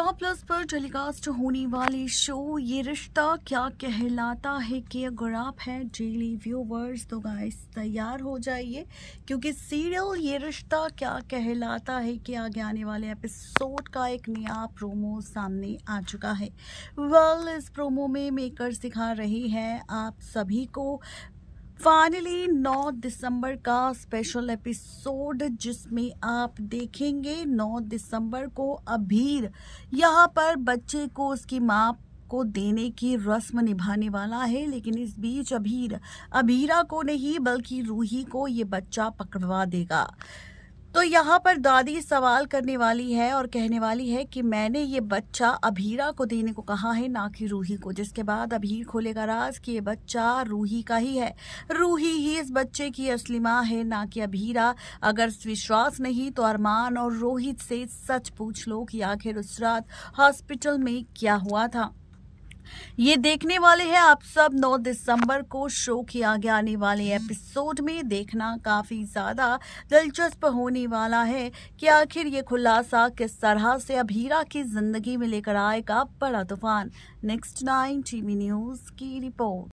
star plus पर telecast होने वाले शो ये रिश्ता क्या कहलाता है कि अगर आप हैं डेली व्यूवर्स तो गाइस तैयार हो जाइए क्योंकि सीरियल ये रिश्ता क्या कहलाता है कि आगे आने वाले एपिसोड का एक नया प्रोमो सामने आ चुका है वेल well, इस प्रोमो में मेकर्स दिखा रहे हैं आप सभी को फाइनली 9 दिसंबर का स्पेशल एपिसोड जिसमें आप देखेंगे 9 दिसंबर को अभीर यहाँ पर बच्चे को उसकी माँ को देने की रस्म निभाने वाला है लेकिन इस बीच अभीर अभीरा को नहीं बल्कि रूही को ये बच्चा पकड़वा देगा तो यहाँ पर दादी सवाल करने वाली है और कहने वाली है कि मैंने ये बच्चा अभीरा को देने को कहा है ना कि रूही को जिसके बाद अभीर खोलेगा राज कि ये बच्चा रूही का ही है रूही ही इस बच्चे की असली माँ है ना कि अभीरा अगर विश्वास नहीं तो अरमान और रोहित से सच पूछ लो कि आखिर उस रात हॉस्पिटल में क्या हुआ था ये देखने वाले हैं आप सब 9 दिसंबर को शो किया गया आने वाले एपिसोड में देखना काफ़ी ज़्यादा दिलचस्प होने वाला है कि आखिर ये खुलासा किस तरह से अभीरा की ज़िंदगी में लेकर आएगा बड़ा तूफान नेक्स्ट नाइन टीवी न्यूज़ की रिपोर्ट